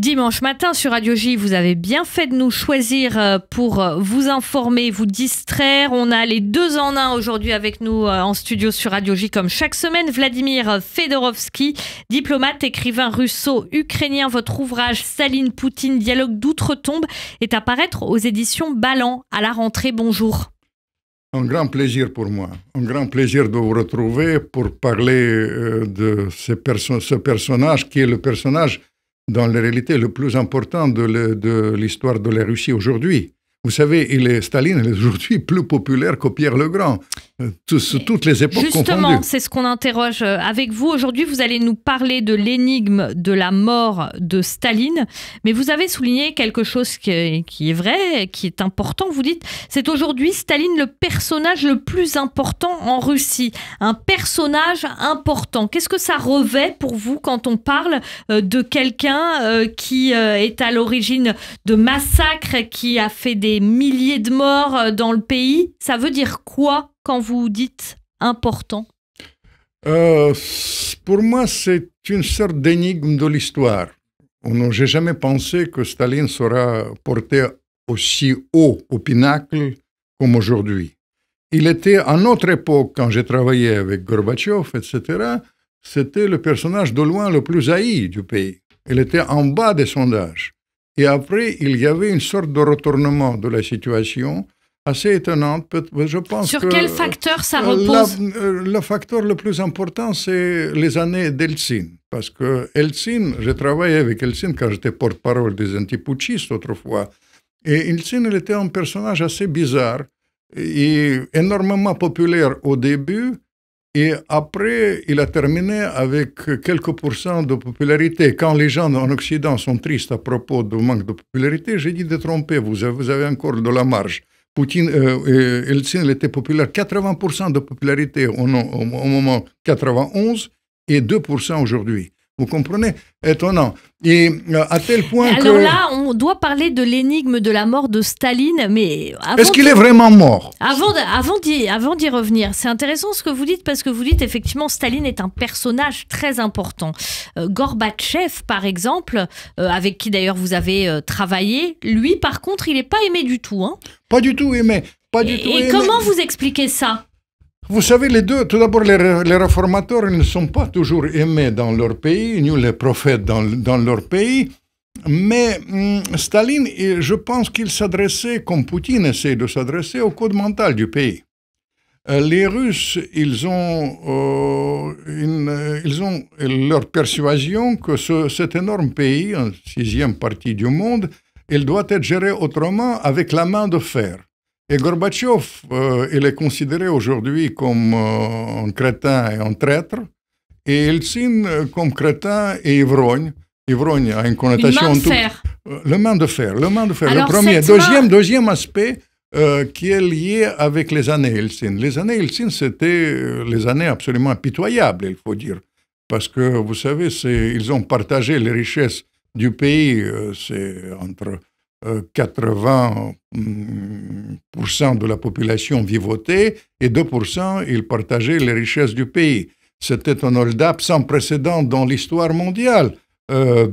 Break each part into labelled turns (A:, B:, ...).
A: Dimanche matin sur Radio J, vous avez bien fait de nous choisir euh, pour euh, vous informer, vous distraire. On a les deux en un aujourd'hui avec nous euh, en studio sur Radio J comme chaque semaine. Vladimir Fedorovski, diplomate, écrivain russo-ukrainien. Votre ouvrage Saline Poutine, dialogue d'outre-tombe est à paraître aux éditions Ballant à la rentrée. Bonjour.
B: Un grand plaisir pour moi, un grand plaisir de vous retrouver pour parler de ce personnage qui est le personnage dans la réalité le plus important de l'histoire de la Russie aujourd'hui. Vous savez, il est, Staline est aujourd'hui plus populaire que Pierre le Grand. Euh, toutes les époques Justement, c'est
A: ce qu'on interroge euh, avec vous. Aujourd'hui, vous allez nous parler de l'énigme de la mort de Staline. Mais vous avez souligné quelque chose qui qui est vrai, qui est important. Vous dites, c'est aujourd'hui Staline le personnage le plus important en Russie. Un personnage important. Qu'est-ce que ça revêt pour vous quand on parle euh, de quelqu'un qui est à l'origine de massacres, qui a fait des des milliers de morts euh, dans le pays. Ça veut dire quoi quand vous dites important
B: euh, Pour moi, c'est une sorte d'énigme de l'histoire. On J'ai jamais pensé que Staline sera porté aussi haut au pinacle comme aujourd'hui. Il était, à notre époque, quand j'ai travaillé avec Gorbatchev, etc., c'était le personnage de loin le plus haï du pays. Il était en bas des sondages. Et après, il y avait une sorte de retournement de la situation assez étonnante. Je pense Sur quel facteur ça euh, repose euh, Le facteur le plus important, c'est les années d'Eltsine. Parce que Eltsine, j'ai travaillé avec Eltsine quand j'étais porte-parole des antiputschistes autrefois. Et Eltsine, il était un personnage assez bizarre et énormément populaire au début, et après, il a terminé avec quelques pourcents de popularité. Quand les gens en Occident sont tristes à propos du manque de popularité, j'ai dit de tromper, vous avez, encore de la marge. Poutine, euh, euh était populaire, 80% de popularité au moment 91 et 2% aujourd'hui. Vous comprenez Étonnant. Et euh, à tel point que... Alors là,
A: on doit parler de l'énigme de la mort de Staline, mais... Est-ce qu'il est vraiment mort Avant, d'y revenir, c'est intéressant ce que vous dites, parce que vous dites effectivement Staline est un personnage très important. Euh, Gorbatchev, par exemple, euh, avec qui d'ailleurs vous avez travaillé, lui, par contre, il n'est pas aimé du tout. Hein pas du tout aimé. Pas du et, tout et comment vous expliquez ça
B: vous savez, les deux, tout d'abord, les, réformateurs ne sont pas toujours aimés dans leur pays, ni les prophètes dans, leur pays. Mais hum, Staline, je pense qu'il s'adressait, comme Poutine essaie de s'adresser, au code mental du pays. Euh, les Russes, ils ont, euh, euh, ils ont leur persuasion que cet énorme pays, en sixième partie du monde, il doit être géré autrement avec la main de fer. Et Gorbatchev, euh, il est considéré aujourd'hui comme euh, un crétin et un traître, et Eltsine euh, comme crétin et ivrogne. Ivrogne a une connotation... Une tout... Le main de fer, le main de fer, le premier. Deuxième, deuxième aspect qui est lié avec les années Eltsine. Les années Eltsine, c'était les années absolument pitoyables, il faut dire. Parce que, vous savez, ils ont partagé les richesses du pays, c'est entre 80% euh, mm, de la population vivotait et 2% ils partageaient les richesses du pays. C'était un hold-up sans précédent dans l'histoire mondiale. Euh,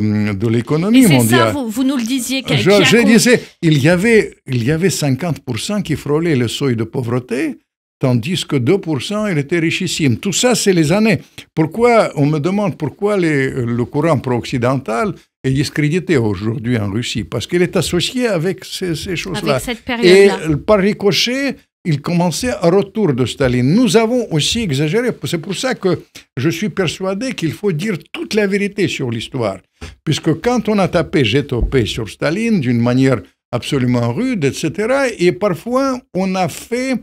B: mm, de, l'économie mondiale. Ça,
A: vous, nous le disiez. quelque je, je disais,
B: il y avait, il y avait 50% qui frôlaient le seuil de pauvreté, tandis que 2% étaient était richissime. Tout ça, c'est les années. Pourquoi, on me demande pourquoi le courant pro-occidental est discrédité aujourd'hui en Russie parce qu'elle est associée avec ces, choses-là. Et euh, par ricochet, il commençait un retour de Staline. Nous avons aussi exagéré. C'est pour ça que je suis persuadé qu'il faut dire toute la vérité sur l'histoire. Puisque quand on a tapé j'ai tapé sur Staline d'une manière absolument rude, etc., et parfois on a fait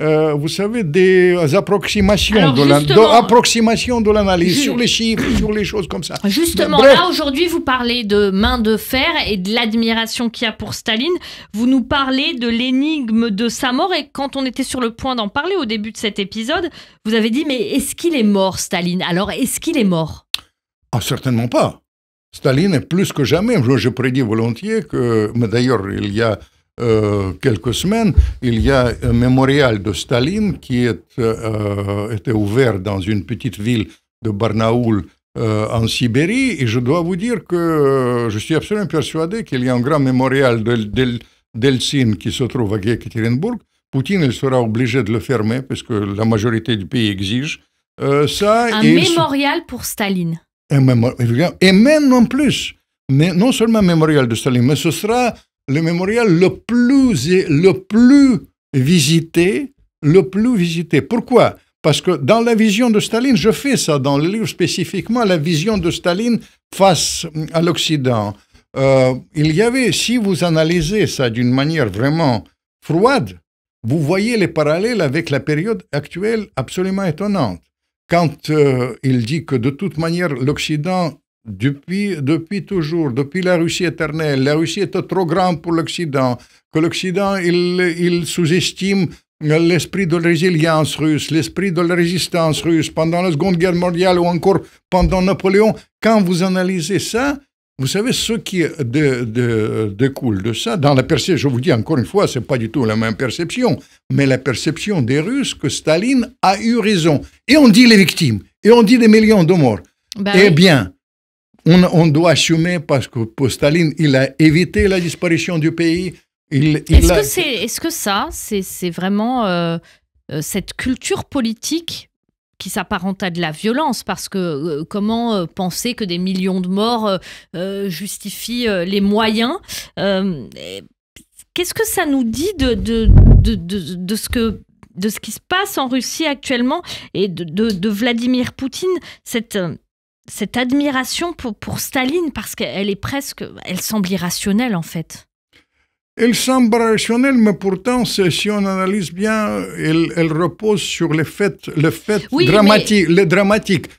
B: euh, vous savez, des approximations, de, de, l'analyse sur les chiffres, sur les choses comme ça. Justement, là
A: aujourd'hui, vous parlez de main de fer et de l'admiration qu'il y a pour Staline. Vous nous parlez de l'énigme de sa mort et quand on était sur le point d'en parler au début de cet épisode, vous avez dit, mais est-ce qu'il est mort, Staline Alors, est-ce qu'il est mort
B: ah, Certainement pas. Staline est plus que jamais, je, je prédis volontiers que, mais d'ailleurs, il y a euh, quelques semaines, il y a un mémorial de Staline qui est, euh, était ouvert dans une petite ville de Barnaoul euh, en Sibérie. Et je dois vous dire que euh, je suis absolument persuadé qu'il y a un grand mémorial d'Eltsine qui se trouve à Gekaterinburg. Poutine il sera obligé de le fermer parce que la majorité du pays exige ça. Un
A: mémorial pour Staline.
B: Et, même, et même en plus, mais non seulement mémorial de Staline, mais ce sera le mémorial le plus, le plus visité, le plus visité. Pourquoi Parce que dans la vision de Staline, je fais ça dans le livre spécifiquement, la vision de Staline face à l'Occident. Euh, il y avait, si vous analysez ça d'une manière vraiment froide, vous voyez les parallèles avec la période actuelle absolument étonnante. Quand euh, il dit que de toute manière l'Occident depuis, depuis toujours, depuis la Russie éternelle, la Russie était trop grande pour l'Occident, que l'Occident, il, il sous-estime l'esprit de résilience russe, l'esprit de la résistance russe pendant la Seconde Guerre mondiale ou encore pendant Napoléon. Quand vous analysez ça, vous savez ce qui découle de, de, ça. Dans la perception, je vous dis encore une fois, c'est pas du tout la même perception, mais la perception des Russes que Staline a eu raison. Et on dit les victimes, et on dit des millions de morts. et bah eh bien, on, doit assumer parce que pour Staline, il a évité la disparition du pays. Est-ce
A: que, ça, c'est vraiment euh, euh, cette culture politique qui s'apparente à de la violence, parce que euh, comment penser que des millions de morts justifient les moyens Qu'est-ce que ça nous dit de, de, de, ce que de ce qui se passe en Russie actuellement et de, Vladimir Poutine, cette admiration pour, Staline, parce qu'elle est presque, elle semble irrationnelle en fait.
B: Elle semble rationnelle, mais pourtant, si on analyse bien, elle, repose sur les fait le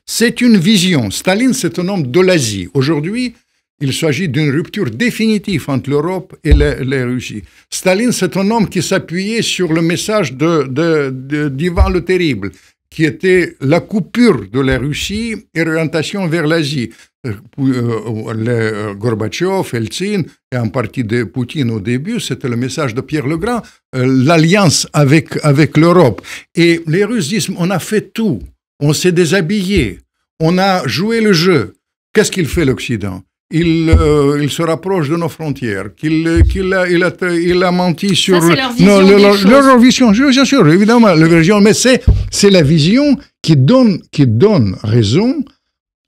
B: C'est une vision. Staline, c'est un homme de l'Asie. Aujourd'hui, il s'agit d'une rupture définitive entre l'Europe et la Russie. Staline, c'est un homme qui s'appuyait sur le message de, d'Ivan le Terrible qui était la coupure de la Russie et l'orientation vers l'Asie. Euh, euh, euh, Gorbatchev, Eltsine et en partie de Poutine au début, c'était le message de Pierre Legrand, l'alliance avec, avec l'Europe. Et les Russes disent, on a fait tout, on s'est déshabillé, on a joué le jeu. Qu'est-ce qu'il fait l'Occident euh, il, se rapproche de nos frontières, qu'il il a, menti sur... Ça, leur vision, non, leur, vision, bien sûr, évidemment, leur vision, mais c'est la vision qui donne, qui donne raison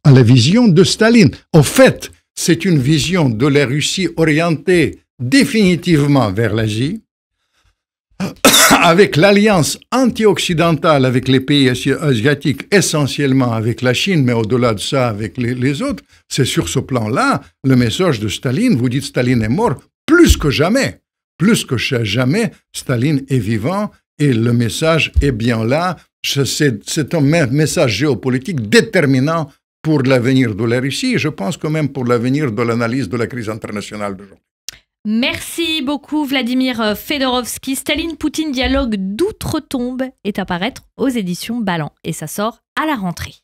B: à la vision de Staline. Au fait, c'est une vision de la Russie orientée définitivement vers l'Asie, avec l'alliance anti-occidentale avec les pays asiatiques, essentiellement avec la Chine, mais au-delà de ça avec les, autres, c'est sur ce plan-là le message de Staline. Vous dites Staline est mort plus que jamais. Plus que jamais, Staline est vivant et le message est bien là. C'est un message géopolitique déterminant pour l'avenir de la Russie et je pense que même pour l'avenir de l'analyse de la crise internationale de d'aujourd'hui.
A: Merci beaucoup Vladimir euh, Fedorovski. Staline Poutine dialogue d'outre-tombe est à paraître aux éditions Ballant et ça sort à la rentrée.